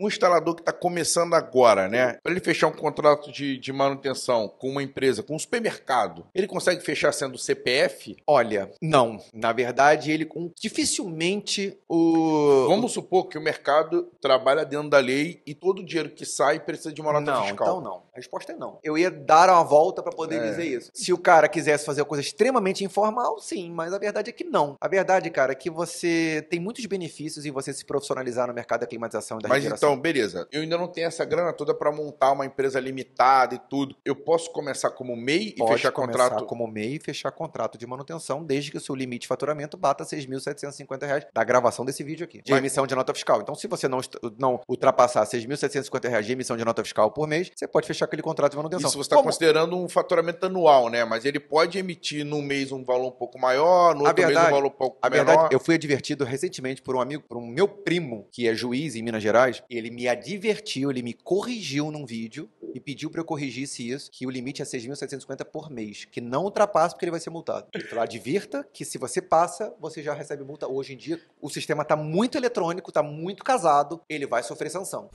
um instalador que está começando agora, né? Para ele fechar um contrato de, de manutenção com uma empresa, com um supermercado, ele consegue fechar sendo CPF? Olha, não. Na verdade, ele com dificilmente o. Vamos supor que o mercado trabalha dentro da lei e todo o dinheiro que sai precisa de uma nota não, fiscal. Então não. A resposta é não. Eu ia dar uma volta para poder é. dizer isso. Se o cara quisesse fazer uma coisa extremamente informal, sim, mas a verdade é que não. A verdade, cara, é que você tem muitos benefícios em você se profissionalizar no mercado da climatização e da mas refrigeração. Então, então, beleza. Eu ainda não tenho essa grana toda para montar uma empresa limitada e tudo. Eu posso começar como MEI Pode e fechar começar contrato? como MEI e fechar contrato de manutenção desde que o seu limite de faturamento bata 6.750 reais da gravação desse vídeo aqui. De Mas... emissão de nota fiscal. Então, se você não, não ultrapassar 6.750 reais de emissão de nota fiscal por mês, você pode fechar aquele contrato de manutenção. Isso você está considerando um faturamento anual, né? Mas ele pode emitir num mês um valor um pouco maior, no a outro verdade, mês um valor um pouco a menor. A verdade, eu fui advertido recentemente por um amigo, por um meu primo, que é juiz em Minas Gerais, e ele me advertiu, ele me corrigiu num vídeo e pediu para eu corrigisse isso, que o limite é 6.750 por mês, que não ultrapassa porque ele vai ser multado. Ele falou, advirta que se você passa, você já recebe multa. Hoje em dia, o sistema está muito eletrônico, está muito casado, ele vai sofrer sanção.